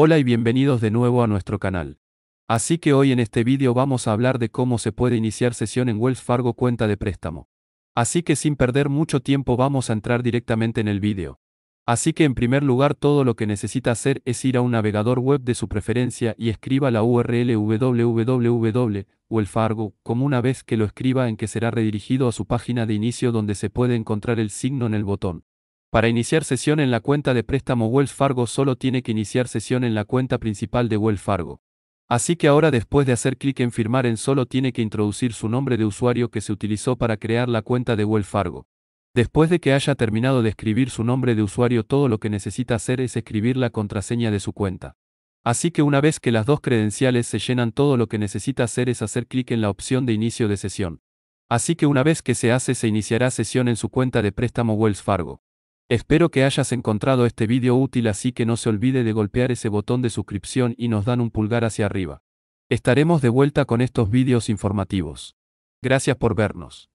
Hola y bienvenidos de nuevo a nuestro canal. Así que hoy en este vídeo vamos a hablar de cómo se puede iniciar sesión en Wells Fargo cuenta de préstamo. Así que sin perder mucho tiempo vamos a entrar directamente en el vídeo. Así que en primer lugar todo lo que necesita hacer es ir a un navegador web de su preferencia y escriba la URL www.wellfargo, como una vez que lo escriba en que será redirigido a su página de inicio donde se puede encontrar el signo en el botón para iniciar sesión en la cuenta de préstamo Wells Fargo solo tiene que iniciar sesión en la cuenta principal de Wells Fargo. Así que ahora después de hacer clic en firmar en solo tiene que introducir su nombre de usuario que se utilizó para crear la cuenta de Wells Fargo. Después de que haya terminado de escribir su nombre de usuario todo lo que necesita hacer es escribir la contraseña de su cuenta. Así que una vez que las dos credenciales se llenan todo lo que necesita hacer es hacer clic en la opción de inicio de sesión. Así que una vez que se hace se iniciará sesión en su cuenta de préstamo Wells Fargo. Espero que hayas encontrado este vídeo útil así que no se olvide de golpear ese botón de suscripción y nos dan un pulgar hacia arriba. Estaremos de vuelta con estos vídeos informativos. Gracias por vernos.